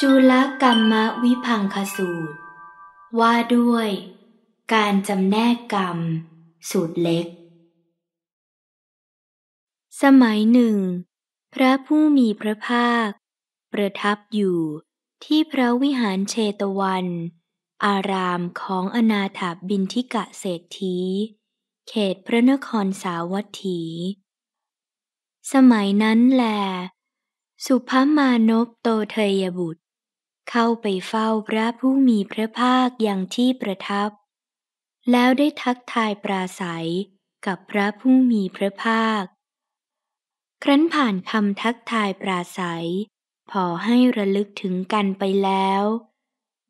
จุลกรรมวิพังคสูตร ว่าด้วยการจำแนกกรรมสูตรเล็ก สมัยหนึ่ง พระผู้มีพระภาค ประทับอยู่ที่พระวิหารเชตวัน อารามของอนาถาบินทิกะเศรษฐี เขตพระนครสาวัตถี สมัยนั้นแหลสุภมานพโตเทยบุตรเข้าไปเฝ้าพระผู้มีพระภาคอย่างที่ประทับ แล้วได้ทักทายปราศัยกับพระผู้มีพระภาค ครั้นผ่านคำทักทายปราศัย พอให้ระลึกถึงกันไปแล้ว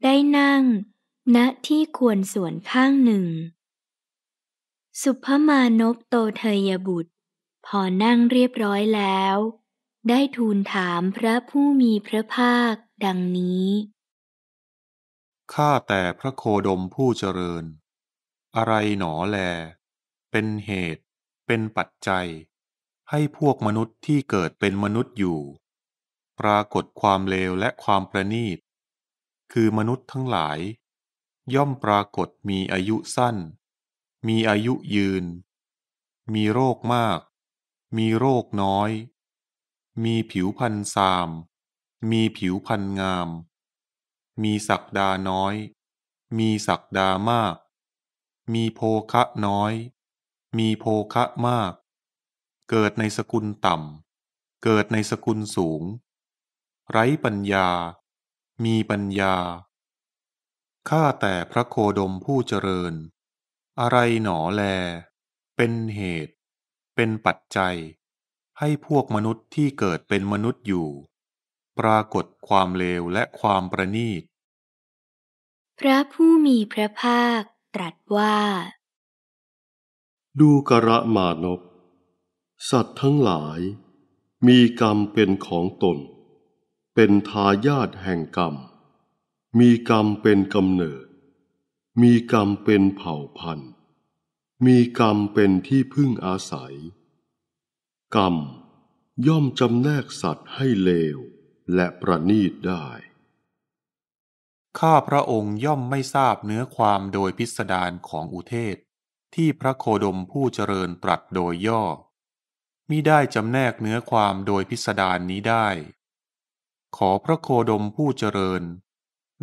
ได้นั่งณนะที่ควรส่วนข้างหนึ่ง สุภมานพโตเทยบุตร พอนั่งเรียบร้อยแล้วได้ทูลถามพระผู้มีพระภาคดังนี้ ข้าแต่พระโคดมผู้เจริญ อะไรหนอแล เป็นเหตุ เป็นปัจจัย ให้พวกมนุษย์ที่เกิดเป็นมนุษย์อยู่ ปรากฏความเลวและความประนีต คือมนุษย์ทั้งหลาย ย่อมปรากฏมีอายุสั้น มีอายุยืน มีโรคมาก มีโรคน้อยมีผิวพันสาม มีผิวพันงาม มีศักดาน้อย มีศักดามาก มีโภคะน้อย มีโภคะมาก เกิดในสกุลต่ำ เกิดในสกุลสูง ไร้ปัญญา มีปัญญาข้าแต่พระโคดมผู้เจริญ อะไรหนอแล เป็นเหตุ เป็นปัจจัยให้พวกมนุษย์ที่เกิดเป็นมนุษย์อยู่ ปรากฏความเลวและความประนีต พระผู้มีพระภาคตรัสว่า ดูกระมานบ สัตว์ทั้งหลาย มีกรรมเป็นของตน เป็นทายาทแห่งกรรม มีกรรมเป็นกำเนิด มีกรรมเป็นเผ่าพันธุ์ มีกรรมเป็นที่พึ่งอาศัยกรรมย่อมจำแนกสัตว์ให้เลวและประนีตได้ ข้าพระองค์ย่อมไม่ทราบเนื้อความโดยพิสดารของอุเทศ ที่พระโคดมผู้เจริญตรัสโดยย่อมิได้จำแนกเนื้อความโดยพิสดารนนี้ได้ ขอพระโคดมผู้เจริญ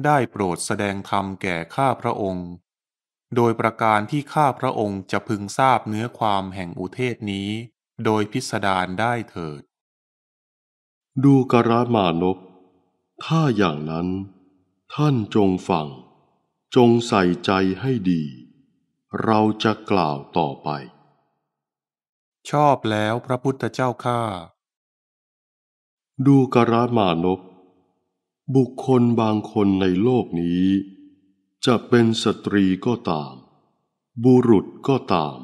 ได้โปรดแสดงธรรมแก่ข้าพระองค์ โดยประการที่ข้าพระองค์จะพึงทราบเนื้อความแห่งอุเทศนี้โดยพิสดารได้เถิด ดูกระมานพถ้าอย่างนั้น ท่านจงฟัง จงใส่ใจให้ดี เราจะกล่าวต่อไป ชอบแล้วพระพุทธเจ้าข้าดูกระมานพบุคคลบางคนในโลกนี้ จะเป็นสตรีก็ตาม บุรุษก็ตาม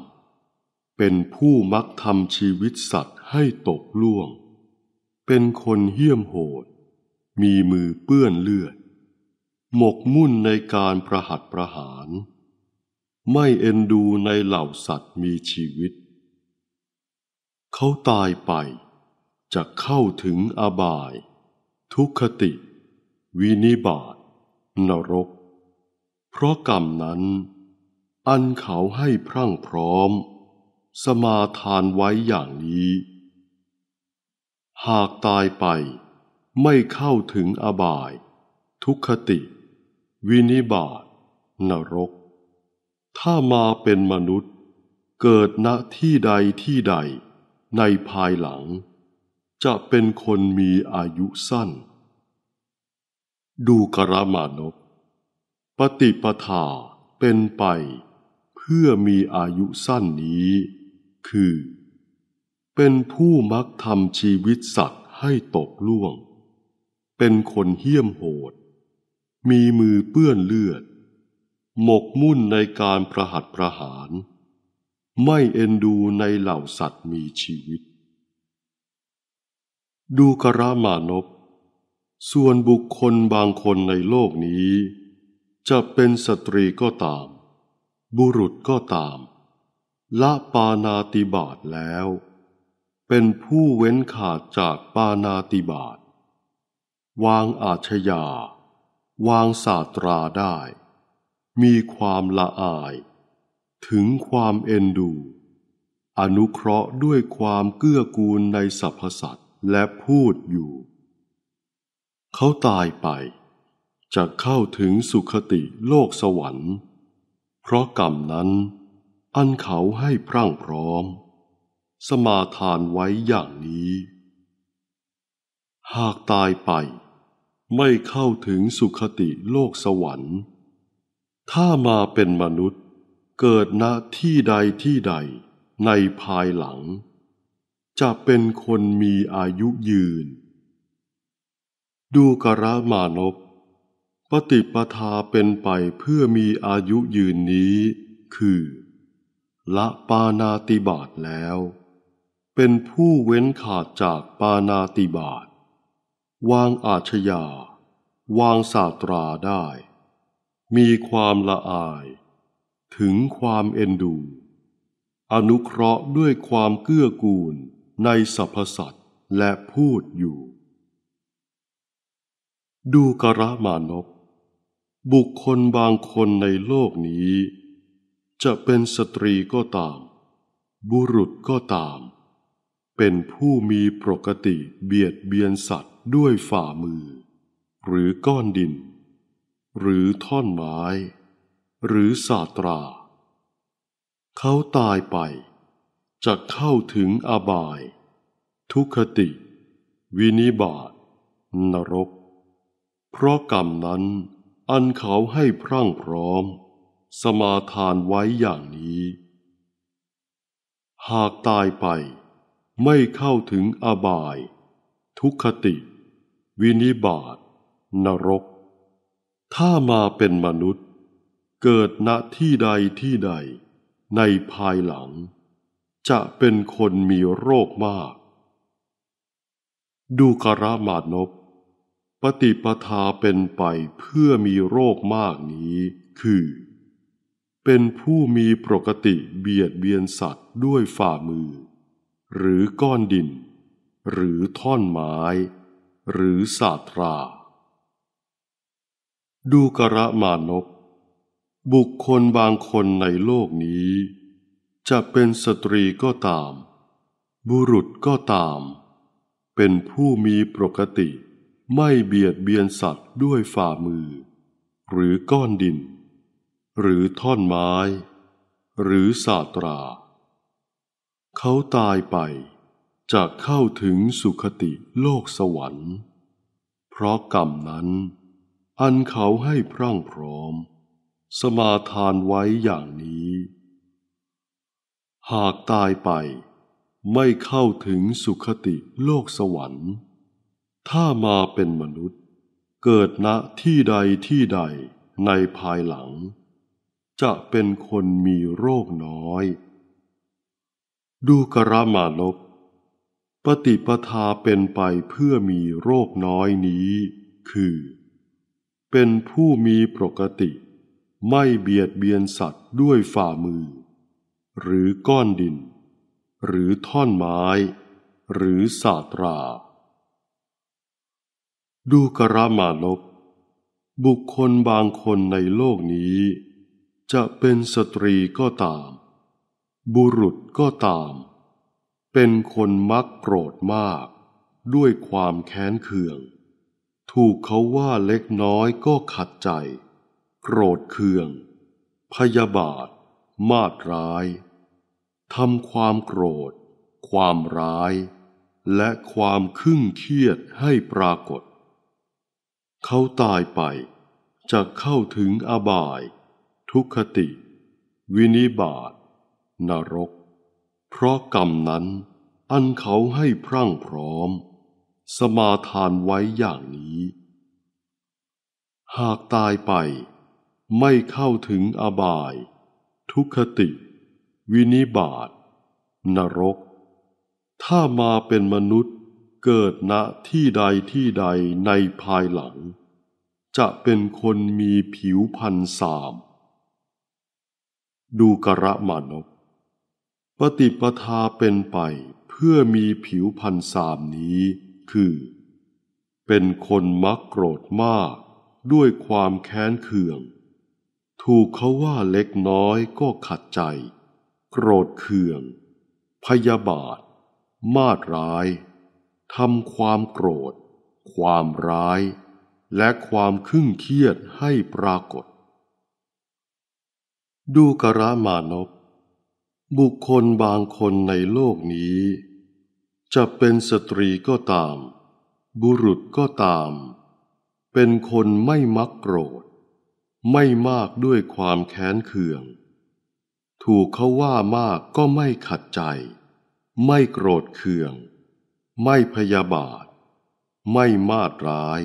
เป็นผู้มักทำชีวิตสัตว์ให้ตกล่วง เป็นคนเหี้ยมโหด มีมือเปื้อนเลือด หมกมุ่นในการประหัตประหาร ไม่เอ็นดูในเหล่าสัตว์มีชีวิต เขาตายไปจะเข้าถึงอบาย ทุกขติ วินิบาตนรก เพราะกรรมนั้น อันเขาให้พรั่งพร้อมสมาทานไว้อย่างนี้ หากตายไปไม่เข้าถึงอบาย ทุกขติ วินิบาต นรก ถ้ามาเป็นมนุษย์ เกิดณที่ใดที่ใด ในภายหลัง จะเป็นคนมีอายุสั้น ดูกรมานพปฏิปทาเป็นไป เพื่อมีอายุสั้นนี้คือ เป็นผู้มักทำชีวิตสัตว์ให้ตกล่วง เป็นคนเหี้ยมโหด มีมือเปื้อนเลือด หมกมุ่นในการประหัตประหาร ไม่เอ็นดูในเหล่าสัตว์มีชีวิต ดูกระมานพส่วนบุคคลบางคนในโลกนี้ จะเป็นสตรีก็ตาม บุรุษก็ตามละปานาติบาตแล้ว เป็นผู้เว้นขาดจากปานาติบาต วางอาชญาวางศาสตราได้ มีความละอาย ถึงความเอ็นดู อนุเคราะห์ด้วยความเกื้อกูลในสรรพสัตว์และพูดอยู่ เขาตายไป จะเข้าถึงสุคติโลกสวรรค์ เพราะกรรมนั้นอันเขาให้พรั่งพร้อม สมาทานไว้อย่างนี้ หากตายไป ไม่เข้าถึงสุขติโลกสวรรค์ ถ้ามาเป็นมนุษย์เกิดณที่ใดที่ใดในภายหลัง จะเป็นคนมีอายุยืน ดูกระมานพปฏิปทาเป็นไปเพื่อมีอายุยืนนี้คือละปานาติบาตแล้ว เป็นผู้เว้นขาดจากปานาติบาต วางอาชญาวางศาตราได้ มีความละอาย ถึงความเอ็นดู อนุเคราะห์ด้วยความเกื้อกูลในสรรพสัตว์และพูดอยู่ ดูกระมานพบุคคลบางคนในโลกนี้จะเป็นสตรีก็ตาม บุรุษก็ตาม เป็นผู้มีปกติเบียดเบียนสัตว์ด้วยฝ่ามือ หรือก้อนดิน หรือท่อนไม้ หรือศาตรา เขาตายไป จะเข้าถึงอบาย ทุคติ วินิบาตนรก เพราะกรรมนั้นอันเขาให้พรั่งพร้อมสมาทานไว้อย่างนี้ หากตายไปไม่เข้าถึงอบาย ทุกขติ วินิบาตนรก ถ้ามาเป็นมนุษย์ เกิดณที่ใดที่ใด ในภายหลัง จะเป็นคนมีโรคมาก ดูกระมานพปฏิปทาเป็นไปเพื่อมีโรคมากนี้คือเป็นผู้มีปกติเบียดเบียนสัตว์ด้วยฝ่ามือ หรือก้อนดิน หรือท่อนไม้ หรือสาตรา ดูกระมานพบุคคลบางคนในโลกนี้ จะเป็นสตรีก็ตาม บุรุษก็ตาม เป็นผู้มีปกติ ไม่เบียดเบียนสัตว์ด้วยฝ่ามือ หรือก้อนดินหรือท่อนไม้ หรือศาสตรา เขาตายไปจะเข้าถึงสุคติโลกสวรรค์ เพราะกรรมนั้น อันเขาให้พร่องพร้อม สมาทานไว้อย่างนี้ หากตายไป ไม่เข้าถึงสุคติโลกสวรรค์ ถ้ามาเป็นมนุษย์ เกิดณที่ใดที่ใดในภายหลังจะเป็นคนมีโรคน้อย ดูกรมาลบปฏิปทาเป็นไปเพื่อมีโรคน้อยนี้ คือ เป็นผู้มีปกติ ไม่เบียดเบียนสัตว์ด้วยฝ่ามือ หรือก้อนดิน หรือท่อนไม้ หรือสาตรา ดูกรมาลบบุคคลบางคนในโลกนี้จะเป็นสตรีก็ตาม บุรุษก็ตาม เป็นคนมักโกรธมากด้วยความแค้นเคือง ถูกเขาว่าเล็กน้อยก็ขัดใจ โกรธเคือง พยาบาท มาดร้ายทำความโกรธ ความร้าย และความขึ้นเครียดให้ปรากฏ เขาตายไปจะเข้าถึงอบายทุคติ วินิบาตนรก เพราะกรรมนั้น อันเขาให้พรั่งพร้อม สมาทานไว้อย่างนี้ หากตายไป ไม่เข้าถึงอบาย ทุคติ วินิบาตนรก ถ้ามาเป็นมนุษย์เกิดณที่ใดที่ใดในภายหลัง จะเป็นคนมีผิวพันสามดูกระมานกปฏิปทาเป็นไปเพื่อมีผิวพันสามนี้คือ เป็นคนมักโกรธมากด้วยความแค้นเคือง ถูกเขาว่าเล็กน้อยก็ขัดใจ โกรธเคือง พยาบาท มาดร้ายทำความโกรธ ความร้าย และความขึ้นเครียดให้ปรากฏดูกระมานพบุคคลบางคนในโลกนี้ จะเป็นสตรีก็ตาม บุรุษก็ตาม เป็นคนไม่มักโกรธ ไม่มากด้วยความแค้นเคือง ถูกเขาว่ามากก็ไม่ขัดใจ ไม่โกรธเคือง ไม่พยาบาท ไม่มาดร้าย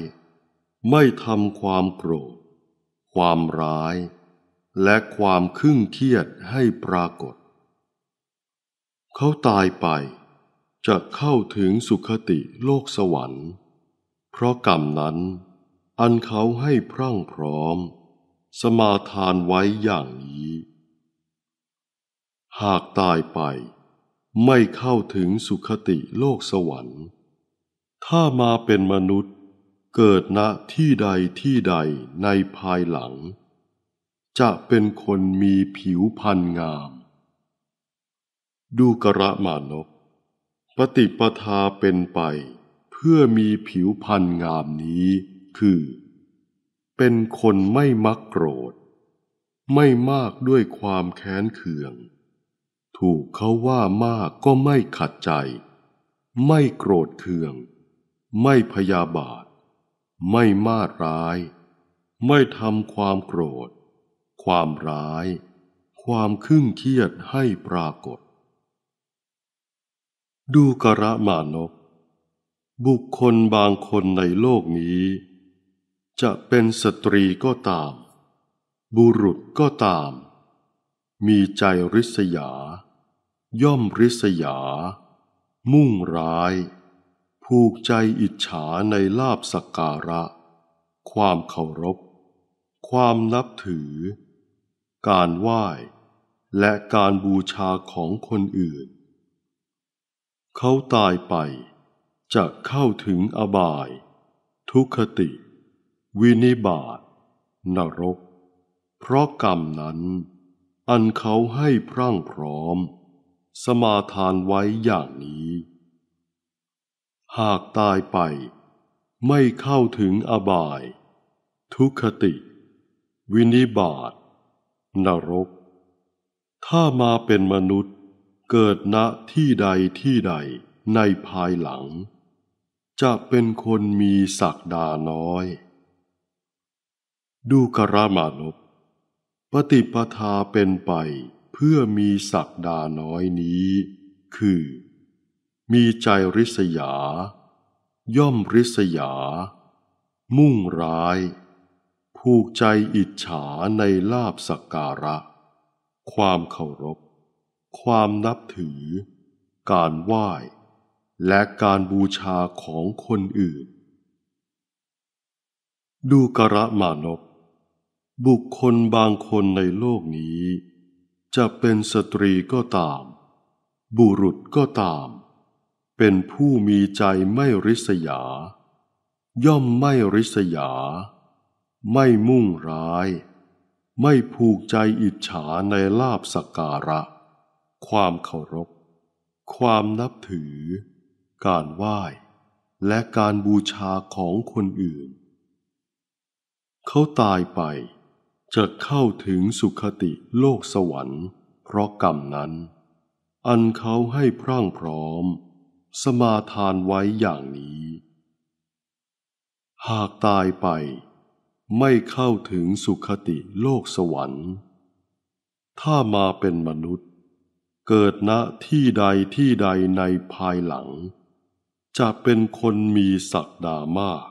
ไม่ทำความโกรธความร้ายและความครึ่งเครียดให้ปรากฏ เขาตายไปจะเข้าถึงสุขติโลกสวรรค์ เพราะกรรมนั้น อันเขาให้พรั่งพร้อม สมาทานไว้อย่างนี้ หากตายไปไม่เข้าถึงสุขติโลกสวรรค์ ถ้ามาเป็นมนุษย์เกิดณที่ใดที่ใดในภายหลังจะเป็นคนมีผิวพรรณงาม ดูกระมานกปฏิปทาเป็นไปเพื่อมีผิวพรรณงามนี้คือ เป็นคนไม่มักโกรธ ไม่มากด้วยความแค้นเคือง ถูกเขาว่ามากก็ไม่ขัดใจ ไม่โกรธเคืองไม่พยาบาท ไม่มาดร้าย ไม่ทำความโกรธความร้าย ความครึ่งเครียดให้ปรากฏ ดูกระมานก บุคคลบางคนในโลกนี้ จะเป็นสตรีก็ตาม บุรุษก็ตาม มีใจริษยา ย่อมริษยา มุ่งร้ายผูกใจอิจฉาในลาบสักการะ ความเคารพ ความนับถือการไหว้และการบูชาของคนอื่น เขาตายไป จะเข้าถึงอบาย ทุคติ วินิบาต นรก เพราะกรรมนั้น อันเขาให้พรั่งพร้อม สมาทานไว้อย่างนี้ หากตายไป ไม่เข้าถึงอบาย ทุคติ วินิบาตนรกถ้ามาเป็นมนุษย์เกิดณที่ใดที่ใดในภายหลัง จะเป็นคนมีศักดาน้อย ดูกรามานพปฏิปทาเป็นไปเพื่อมีศักดาน้อยนี้ คือ มีใจริษยา ย่อมริษยา มุ่งร้ายผูกใจอิจฉาในลาบสักการะ ความเคารพความนับถือการไหว้ และการบูชาของคนอื่น ดูกระมานพบุคคลบางคนในโลกนี้ จะเป็นสตรีก็ตาม บุรุษก็ตาม เป็นผู้มีใจไม่ริษยา ย่อมไม่ริษยาไม่มุ่งร้าย ไม่ผูกใจอิจฉาในลาบสการะ ความเคารพ ความนับถือ การไหว้ และการบูชาของคนอื่น เขาตายไปจะเข้าถึงสุขติโลกสวรรค์ เพราะกรรมนั้น อันเขาให้พร่างพร้อม สมาทานไว้อย่างนี้ หากตายไปไม่เข้าถึงสุขติโลกสวรรค์ ถ้ามาเป็นมนุษย์ เกิดณที่ใดที่ใดในภายหลัง จะเป็นคนมีศักดามาก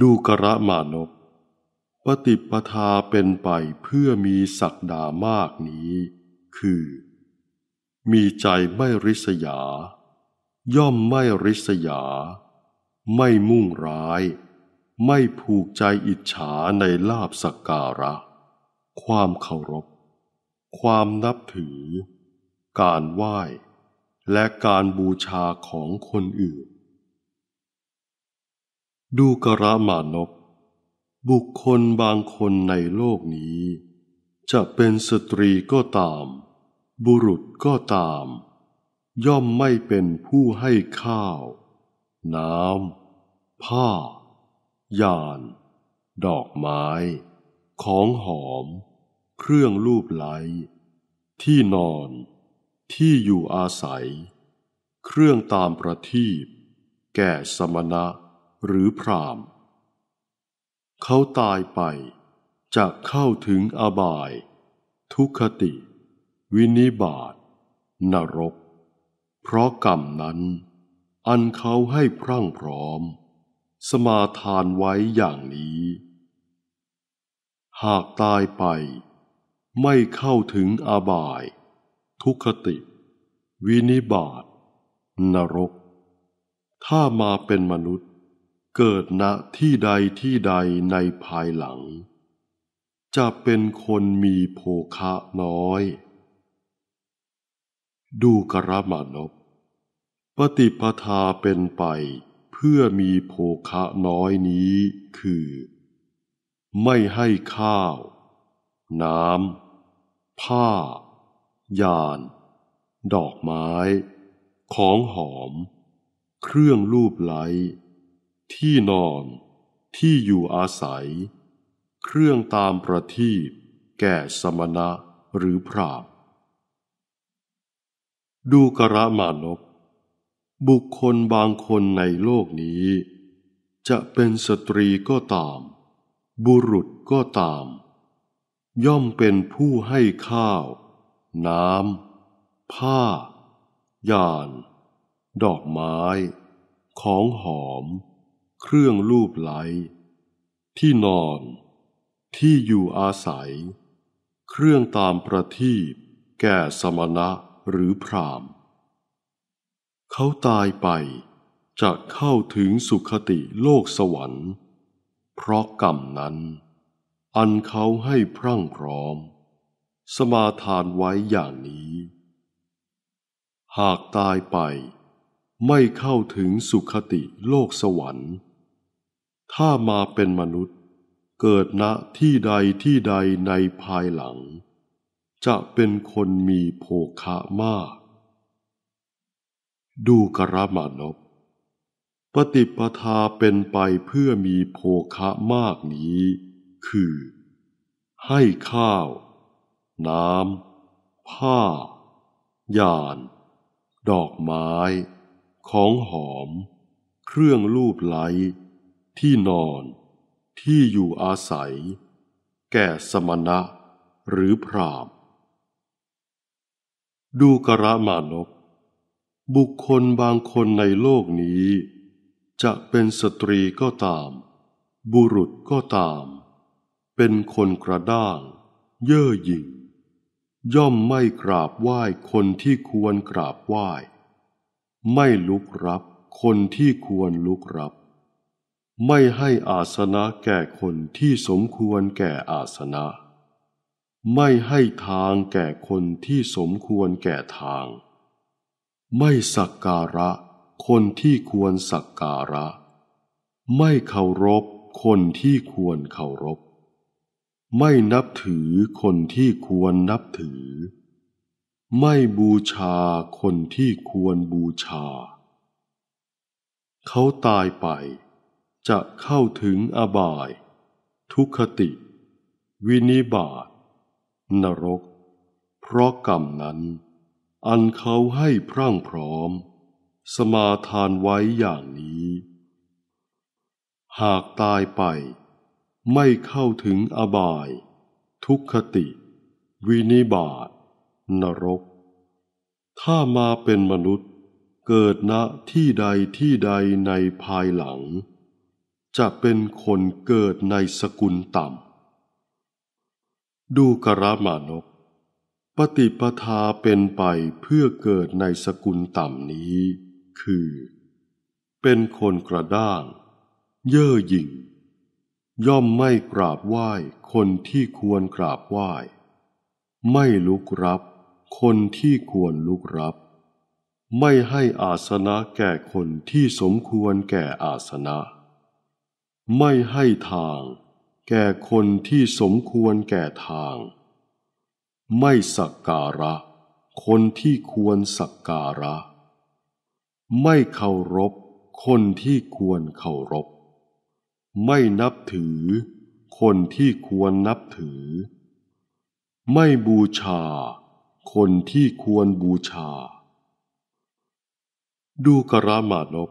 ดูกระมานพปฏิปทาเป็นไปเพื่อมีศักดามากนี้ คือ มีใจไม่ริษยา ย่อมไม่ริษยา ไม่มุ่งร้ายไม่ผูกใจอิจฉาในลาบสักการะ ความเคารพ ความนับถือ การไหว้ และการบูชาของคนอื่น ดูกระมานบบุคคลบางคนในโลกนี้ จะเป็นสตรีก็ตาม บุรุษก็ตาม ย่อมไม่เป็นผู้ให้ข้าว น้ำ ผ้ายาน ดอกไม้ ของหอม เครื่องลูบไหลที่นอนที่อยู่อาศัย เครื่องตามประทีปแก่สมณะหรือพรามเขาตายไปจะเข้าถึงอบาย ทุคติ วินิบาตนรก เพราะกรรมนั้น อันเขาให้พรั่งพร้อมสมาทานไว้อย่างนี้ หากตายไป ไม่เข้าถึงอาบาย ทุคติ วินิบาตนรก ถ้ามาเป็นมนุษย์ เกิดณที่ใดที่ใดในภายหลัง จะเป็นคนมีโภคะน้อย ดูกระมานพ ปฏิปทาเป็นไปเพื่อมีโภคะน้อยนี้คือ ไม่ให้ข้าว น้ำผ้า ยาน ดอกไม้ ของหอม เครื่องรูปไหลที่นอน ที่อยู่อาศัย เครื่องตามประทีปแก่สมณะหรือพราบ ดูกระมานพบุคคลบางคนในโลกนี้ จะเป็นสตรีก็ตาม บุรุษก็ตาม ย่อมเป็นผู้ให้ข้าว น้ำ ผ้ายาน ดอกไม้ ของหอม เครื่องลูบไหลที่นอนที่อยู่อาศัย เครื่องตามประทีปแก่สมณะหรือพราหมณ์เขาตายไปจะเข้าถึงสุขติโลกสวรรค์ เพราะกรรมนั้น อันเขาให้พรั่งพร้อม สมาทานไว้อย่างนี้ หากตายไปไม่เข้าถึงสุขติโลกสวรรค์ ถ้ามาเป็นมนุษย์เกิดณที่ใดที่ใดในภายหลัง จะเป็นคนมีโภคะมากดูกรมานพปฏิปทาเป็นไปเพื่อมีโภคะมากนี้ คือ ให้ข้าว น้ำ ผ้ายาน ดอกไม้ ของหอม เครื่องลูบไล้ที่นอน ที่อยู่อาศัย แก่สมณะหรือพราม ดูกระมานพบุคคลบางคนในโลกนี้ จะเป็นสตรีก็ตาม บุรุษก็ตาม เป็นคนกระด้างเย่อหยิ่งย่อมไม่กราบไหว้คนที่ควรกราบไหว้ไม่ลุกรับคนที่ควรลุกรับ ไม่ให้อาสนะแก่คนที่สมควรแก่อาสนะ ไม่ให้ทางแก่คนที่สมควรแก่ทางไม่สักการะคนที่ควรสักการะ ไม่เคารพคนที่ควรเคารพ ไม่นับถือคนที่ควรนับถือ ไม่บูชาคนที่ควรบูชา เขาตายไป จะเข้าถึงอบาย ทุคติ วินิบาต นรก เพราะกรรมนั้นอันเขาให้พรั่งพร้อม สมาทานไว้อย่างนี้ หากตายไป ไม่เข้าถึงอบาย ทุกขติ วินิบาตนรก ถ้ามาเป็นมนุษย์ เกิดณที่ใดที่ใดในภายหลัง จะเป็นคนเกิดในสกุลต่ำ ดูกระมานกปฏิปทาเป็นไปเพื่อเกิดในสกุลต่ำนี้ คือ เป็นคนกระด้างเย่อหยิ่งย่อมไม่กราบไหว้คนที่ควรกราบไหว้ ไม่ลุกรับคนที่ควรลุกรับ ไม่ให้อาสนะแก่คนที่สมควรแก่อาสนะ ไม่ให้ทางแก่คนที่สมควรแก่ทางไม่สักการะ คนที่ควรสักการะ ไม่เคารพคนที่ควรเคารพไม่นับถือคนที่ควรนับถือ ไม่บูชา คนที่ควรบูชา ดูกระมานบ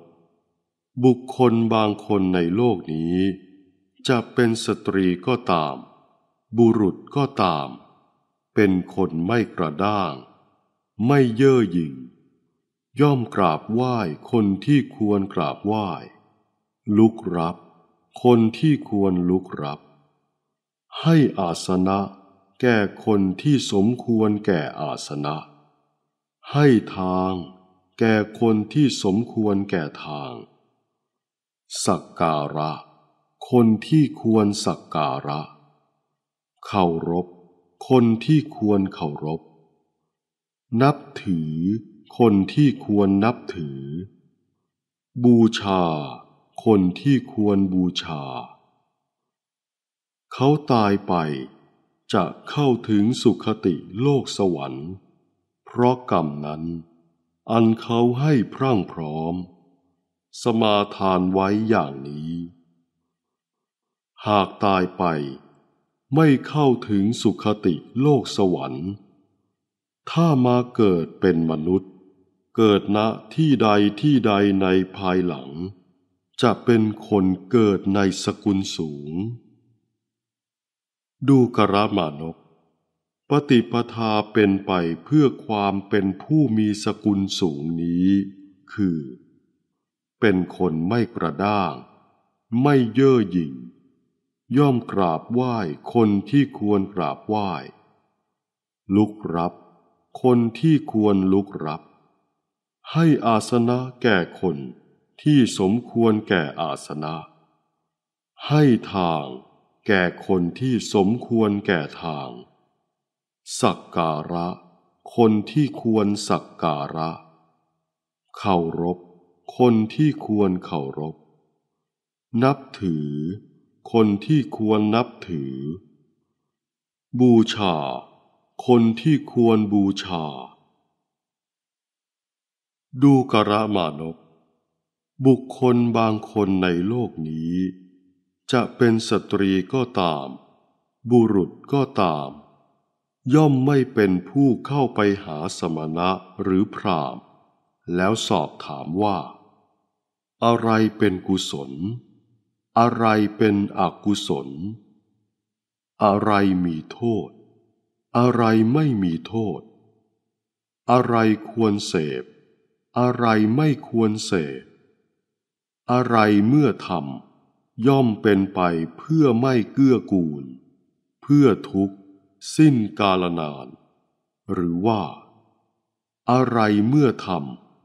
บุคคลบางคนในโลกนี้ จะเป็นสตรีก็ตาม บุรุษก็ตามเป็นคนไม่กระด้าง ไม่เย่อหยิ่งย่อมกราบไหว้คนที่ควรกราบไหว้ลุกรับ คนที่ควรลุกรับ ให้อาสนะแก่คนที่สมควรแก่อาสนะ ให้ทางแก่คนที่สมควรแก่ทาง สักการะ คนที่ควรสักการะเคารพคนที่ควรเคารพนับถือ คนที่ควรนับถือ บูชา คนที่ควรบูชา เขาตายไป จะเข้าถึงสุขติโลกสวรรค์ เพราะกรรมนั้น อันเขาให้พรั่งพร้อม สมาทานไว้อย่างนี้ หากตายไปไม่เข้าถึงสุขติโลกสวรรค์ ถ้ามาเกิดเป็นมนุษย์ เกิดณที่ใดที่ใดในภายหลัง จะเป็นคนเกิดในสกุลสูง ดูกระมานก ปฏิปทาเป็นไปเพื่อความเป็นผู้มีสกุลสูงนี้ คือ เป็นคนไม่กระด้าง ไม่เย่อหยิ่งย่อมกราบไหว้คนที่ควรกราบไหว้ ลุกรับ คนที่ควรลุกรับ ให้อาสนะแก่คนที่สมควรแก่อาสนะ ให้ทางแก่คนที่สมควรแก่ทาง สักการะ คนที่ควรสักการะเคารพคนที่ควรเคารพ นับถือคนที่ควรนับถือ บูชา คนที่ควรบูชา ดูกระมานก บุคคลบางคนในโลกนี้ จะเป็นสตรีก็ตาม บุรุษก็ตาม ย่อมไม่เป็นผู้เข้าไปหาสมณะหรือพราม แล้วสอบถามว่า อะไรเป็นกุศลอะไรเป็นอกุศล อะไรมีโทษ อะไรไม่มีโทษ อะไรควรเสพ อะไรไม่ควรเสพ อะไรเมื่อทำย่อมเป็นไปเพื่อไม่เกื้อกูล เพื่อทุกข์สิ้นกาลนาน หรือว่า อะไรเมื่อท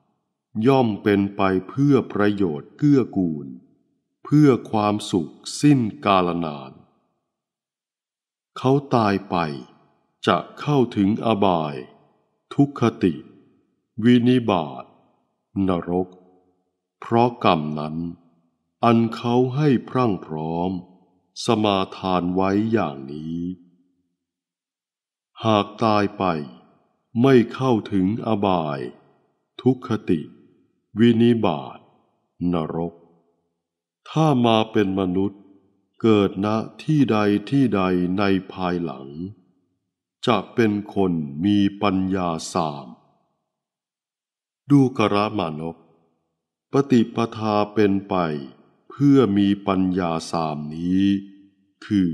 ำย่อมเป็นไปเพื่อประโยชน์เกื้อกูลพื่อความสุขสิ้นกาลนาน เขาตายไป จะเข้าถึงอบาย ทุกขติ วินิบาตนรก เพราะกรรมนั้น อันเขาให้พรั่งพร้อม สมาทานไว้อย่างนี้ หากตายไป ไม่เข้าถึงอบาย ทุกขติ วินิบาตนรกถ้ามาเป็นมนุษย์เกิดณที่ใดที่ใดในภายหลัง จะเป็นคนมีปัญญาสาม ดูกระมานพปฏิปทาเป็นไป เพื่อมีปัญญาสามนี้ คือ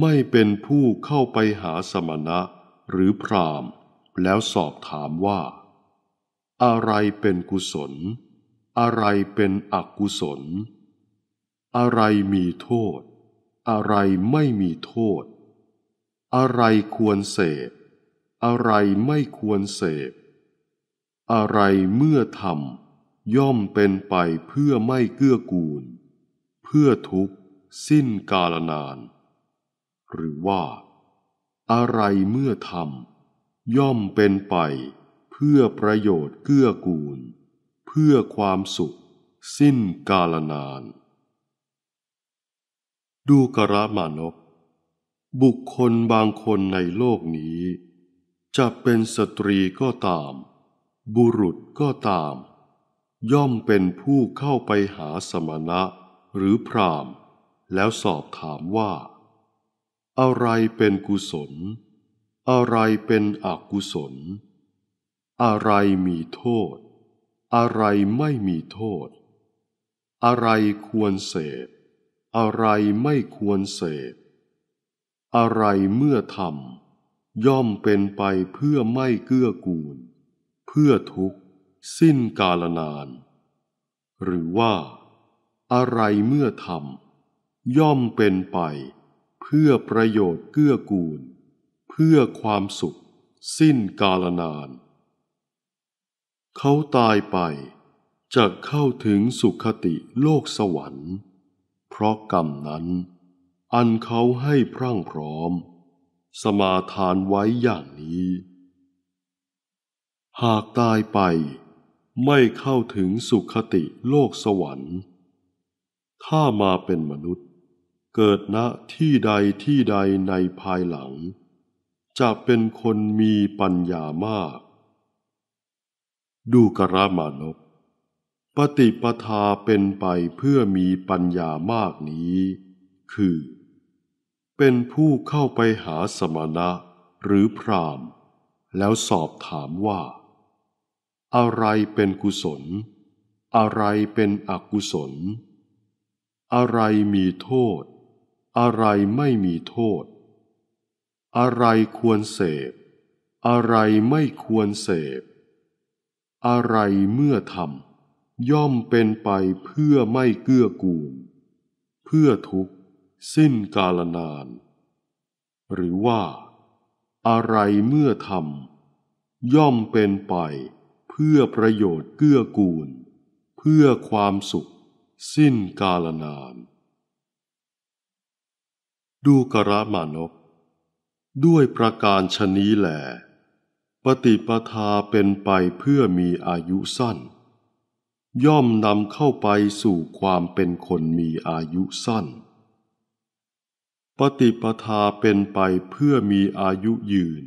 ไม่เป็นผู้เข้าไปหาสมณะหรือพรามแล้วสอบถามว่า อะไรเป็นกุศลอะไรเป็นอกุศล อะไรมีโทษ อะไรไม่มีโทษ อะไรควรเสพ อะไรไม่ควรเสพ อะไรเมื่อทำย่อมเป็นไปเพื่อไม่เกื้อกูล เพื่อทุกข์สิ้นกาลนาน หรือว่า อะไรเมื่อทำย่อมเป็นไปเพื่อประโยชน์เกื้อกูลพื่อความสุขสิ้นกาลนาน ดูกระมานพบุคคลบางคนในโลกนี้ จะเป็นสตรีก็ตาม บุรุษก็ตาม ย่อมเป็นผู้เข้าไปหาสมณะหรือพรามแล้วสอบถามว่า อะไรเป็นกุศล อะไรเป็นอกุศล อะไรมีโทษอะไรไม่มีโทษ อะไรควรเสพอะไรไม่ควรเสพอะไรเมื่อทำย่อมเป็นไปเพื่อไม่เกื้อกูล เพื่อทุกข์สิ้นกาลนาน หรือว่าอะไรเมื่อทำย่อมเป็นไปเพื่อประโยชน์เกื้อกูล เพื่อความสุขสิ้นกาลนานเขาตายไป จะเข้าถึงสุขติโลกสวรรค์ เพราะกรรมนั้น อันเขาให้พรั่งพร้อม สมาทานไว้อย่างนี้ หากตายไป ไม่เข้าถึงสุขติโลกสวรรค์ ถ้ามาเป็นมนุษย์ เกิดณที่ใดที่ใดในภายหลัง จะเป็นคนมีปัญญามากดูกระมานพปฏิปทาเป็นไปเพื่อมีปัญญามากนี้ คือ เป็นผู้เข้าไปหาสมณะหรือพรามแล้วสอบถามว่า อะไรเป็นกุศล อะไรเป็นอกุศล อะไรมีโทษ อะไรไม่มีโทษ อะไรควรเสพอะไรไม่ควรเสพอะไรเมื่อทำย่อมเป็นไปเพื่อไม่เกื้อกูล เพื่อทุกสิ้นกาลนาน หรือว่า อะไรเมื่อทำย่อมเป็นไปเพื่อประโยชน์เกื้อกูล เพื่อความสุข สิ้นกาลนาน ดูกระมานกด้วยประการชนี้แหละปฏิปทาเป็นไปเพื่อมีอายุสั้น ย่อมนำเข้าไปสู่ความเป็นคนมีอายุสั้น ปฏิปทาเป็นไปเพื่อมีอายุยืน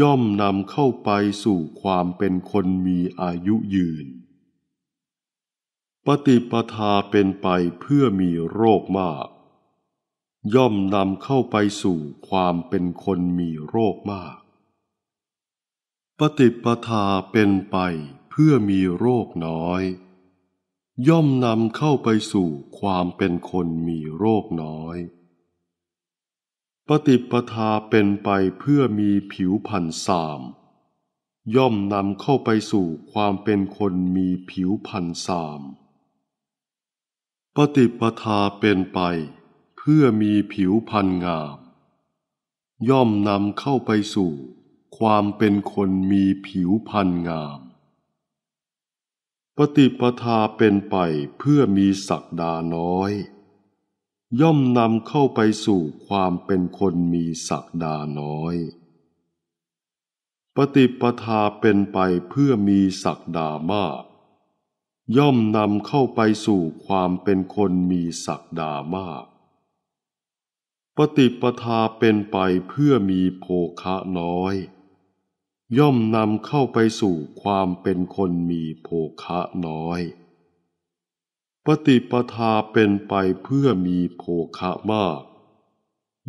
ย่อมนำเข้าไปสู่ความเป็นคนมีอายุยืน ปฏิปทาเป็นไปเพื่อมีโรคมาก ย่อมนำเข้าไปสู่ความเป็นคนมีโรคมากปฏิปทาเป็นไปเพื่อมีโรคน้อย ย่อมนำเข้าไปสู่ความเป็นคนมีโรคน้อย ปฏิปทาเป็นไปเพื่อมีผิวพันสาม ย่อมนำเข้าไปสู่ความเป็นคนมีผิวพันสาม ปฏิปทาเป็นไปเพื่อมีผิวพันงาม ย่อมนำเข้าไปสู่ความเป็นคนมีผิวพรรณงาม ปฏิปทาเป็นไปเพื่อมีศักดาน้อย ย่อมนำเข้าไปสู่ความเป็นคนมีศักดาน้อย ปฏิปทาเป็นไปเพื่อมีศักดามาก ย่อมนำเข้าไปสู่ความเป็นคนมีศักดามาก ปฏิปทาเป็นไปเพื่อมีโภคะน้อยย่อมนำเข้าไปสู่ความเป็นคนมีโภคะน้อย ปฏิปทาเป็นไปเพื่อมีโภคะมาก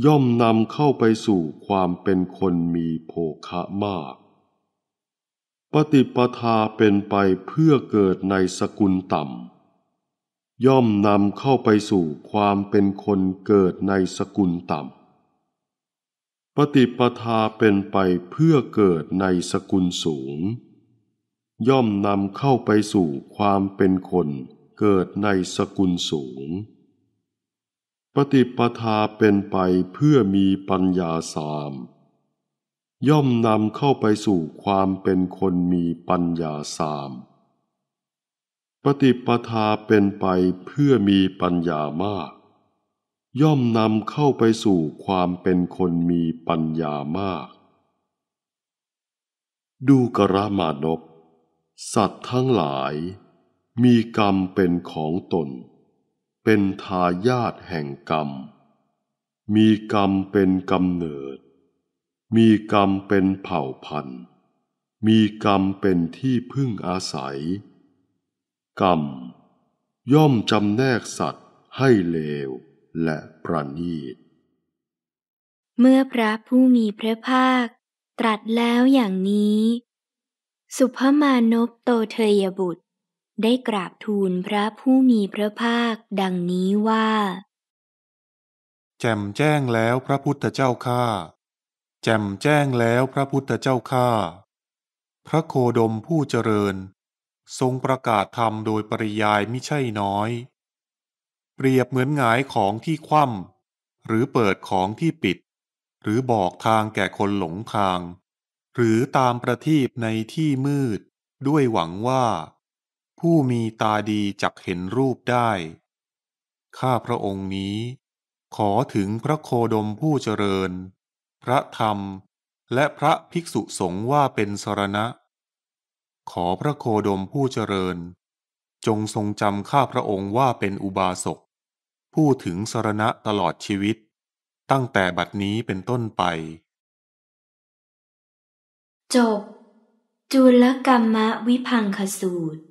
ย่อมนำเข้าไปสู่ความเป็นคนมีโภคะมาก ปฏิปทาเป็นไปเพื่อเกิดในสกุลต่ำ ย่อมนำเข้าไปสู่ความเป็นคนเกิดในสกุลต่ำปฏิปทาเป็นไปเพื่อเกิดในสกุลสูง ย่อมนำเข้าไปสู่ความเป็นคนเกิดในสกุลสูง ปฏิปทาเป็นไปเพื่อมีปัญญาสาม ย่อมนำเข้าไปสู่ความเป็นคนมีปัญญาสาม ปฏิปทาเป็นไปเพื่อมีปัญญามากย่อมนำเข้าไปสู่ความเป็นคนมีปัญญามาก ดูกระมานบสัตว์ทั้งหลาย มีกรรมเป็นของตน เป็นทายาทแห่งกรรม มีกรรมเป็นกำเนิด มีกรรมเป็นเผ่าพันธุ์มีกรรมเป็นที่พึ่งอาศัย กรรมย่อมจำแนกสัตว์ให้เลวและประณีตเมื่อพระผู้มีพระภาคตรัสแล้วอย่างนี้ สุภมานพโตเทยบุตรได้กราบทูลพระผู้มีพระภาคดังนี้ว่า แจมแจ้งแล้วพระพุทธเจ้าข้าแจมแจ้งแล้วพระพุทธเจ้าข้าพระโคดมผู้เจริญ ทรงประกาศธรรมโดยปริยายมิใช่น้อยเปรียบเหมือนหงายของที่คว่ำหรือเปิดของที่ปิด หรือบอกทางแก่คนหลงทาง หรือตามประทีปในที่มืดด้วยหวังว่า ผู้มีตาดีจักเห็นรูปได้ ข้าพระองค์นี้ ขอถึงพระโคดมผู้เจริญ พระธรรมและพระภิกษุสงฆ์ว่าเป็นสรณะ ขอพระโคดมผู้เจริญ จงทรงจำข้าพระองค์ว่าเป็นอุบาสกผู้ถึงสรณะตลอดชีวิต ตั้งแต่บัดนี้เป็นต้นไป จบ จุลกรรมวิพังคสูตร